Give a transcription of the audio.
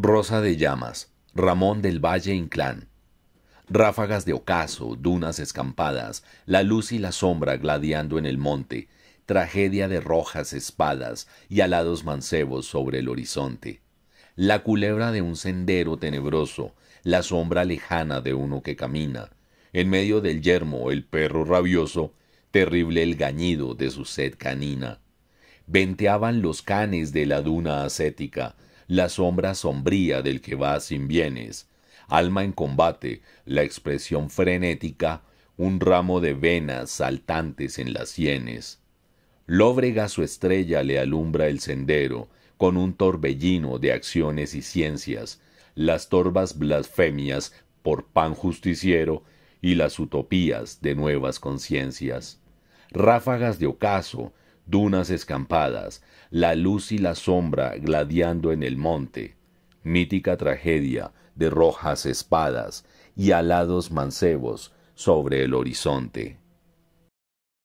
Rosa de Llamas, Ramón del Valle Inclán. Ráfagas de ocaso, dunas escampadas, la luz y la sombra gladiando en el monte, tragedia de rojas espadas y alados mancebos sobre el horizonte. La culebra de un sendero tenebroso, la sombra lejana de uno que camina. En medio del yermo, el perro rabioso, terrible el gañido de su sed canina. Venteaban los canes de la duna ascética, la sombra sombría del que va sin bienes, alma en combate, la expresión frenética, un ramo de venas saltantes en las sienes. Lóbrega su estrella le alumbra el sendero, con un torbellino de acciones y ciencias, las torbas blasfemias por pan justiciero y las utopías de nuevas conciencias. Ráfagas de ocaso, dunas escampadas, la luz y la sombra gladiando en el monte, mítica tragedia de rojas espadas y alados mancebos sobre el horizonte.